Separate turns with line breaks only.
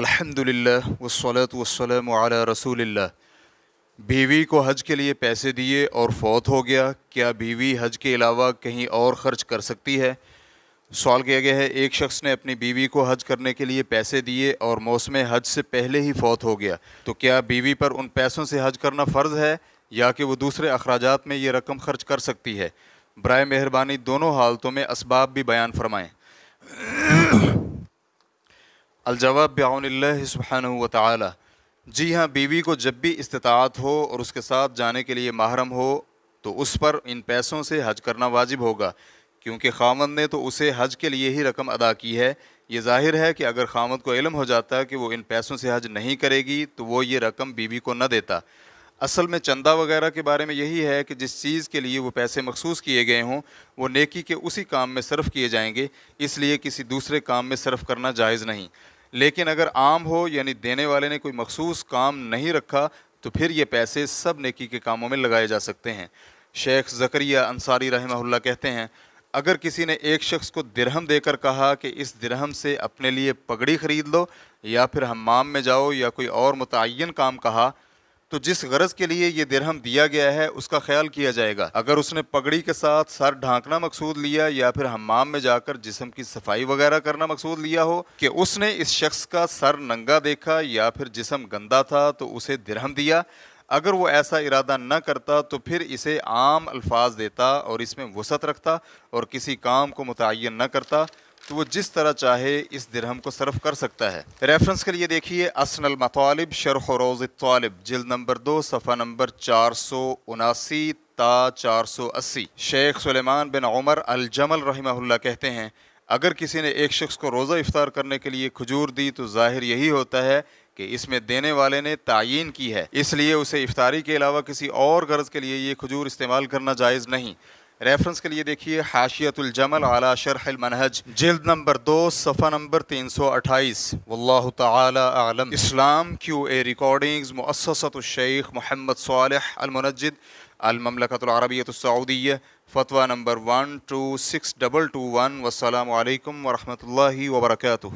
अल्हम्दुलिल्लाह वसलात वसलम अला रसूलिल्लाह बीवी को हज के लिए पैसे दिए और फौत हो गया क्या बीवी हज के अलावा कहीं और ख़र्च कर सकती है सवाल किया गया है एक शख्स ने अपनी बीवी को हज करने के लिए पैसे दिए और मौसम हज से पहले ही फौत हो गया तो क्या बीवी पर उन पैसों से हज करना फ़र्ज़ है या कि वो दूसरे अखराज में ये रकम खर्च कर सकती है बर मेहरबानी दोनों हालतों में इसबाब भी बयान फरमाएँ अलजवाब बियानल्लाबान वाली जी हाँ बीवी को जब भी इस्तात हो और उसके साथ जाने के लिए माहरम हो तो उस पर इन पैसों से हज करना वाजिब होगा क्योंकि खामद ने तो उसे हज के लिए ही रकम अदा की है ये जाहिर है कि अगर खामद को इलम हो जाता कि वो इन पैसों से हज नहीं करेगी तो वो ये रकम बीवी को न देता असल में चंदा वगैरह के बारे में यही है कि जिस चीज़ के लिए वो पैसे मखसूस किए गए हों वो नेकी के उसी काम में सर्फ़ किए जाएंगे इसलिए किसी दूसरे काम में सर्फ़ करना जायज़ नहीं लेकिन अगर आम हो यानी देने वाले ने कोई मखसूस काम नहीं रखा तो फिर ये पैसे सब नेकी के कामों में लगाए जा सकते हैं शेख जकरिया अंसारी रहमहुल्ला कहते हैं अगर किसी ने एक शख्स को दिरहम देकर कहा कि इस दिरहम से अपने लिए पगड़ी ख़रीद लो या फिर हमाम में जाओ या कोई और मुतन काम कहा तो जिस गरज के लिए ये दिरहम दिया गया है उसका ख्याल किया जाएगा अगर उसने पगड़ी के साथ सर ढांकना मकसूद लिया या फिर हमाम में जाकर जिसम की सफाई वगैरह करना मकसूद लिया हो कि उसने इस शख्स का सर नंगा देखा या फिर जिसम गंदा था तो उसे दिरहम दिया अगर वो ऐसा इरादा न करता तो फिर इसे आम अल्फाज देता और इसमें वसत रखता और किसी काम को मुतन न करता तो वो जिस तरह चाहे इस दिरहम को सर्व कर सकता है रेफरेंस के लिए देखिए असनल मतालब शरख रोज़ तालब नंबर दो सफ़ा नंबर चार सौ उनासी ता चार सौ अस्सी शेख सलेमान बिन उमर अलजमल रही कहते हैं अगर किसी ने एक शख्स को रोज़ा इफ्तार करने के लिए खजूर दी तो जाहिर यही होता है कि इसमें देने वाले ने तयन की है इसलिए उसे इफ्तारी के अलावा किसी और गर्ज के लिए ये खजूर इस्तेमाल करना जायज़ नहीं रेफरेंस के लिए देखिए हाशियतुलजमल आला शरह मनहज जल्द नंबर दो सफ़ा नंबर तीन सौ अट्ठाईस वल्लाह तलम इस्लाम क्यू ए रिकॉर्डिंग्स मुससतुलशेख मोहम्मद सालह अलमनजिद अलममलकतरबियतसऊदिया फ़तवा number one two six double two one वसलम वरहमल वर्का